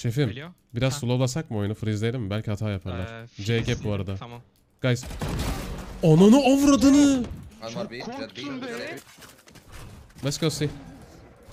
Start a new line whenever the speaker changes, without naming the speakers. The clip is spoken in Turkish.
Şefim Geliyor. biraz Ha. slowlasak mı oyunu? Freezeleyelim mi? Belki hata yaparlar. Ee, C gap bu arada. Tamam. Guys.
Ananı avradını.
Anwar B. Korktum be.
Let's go see.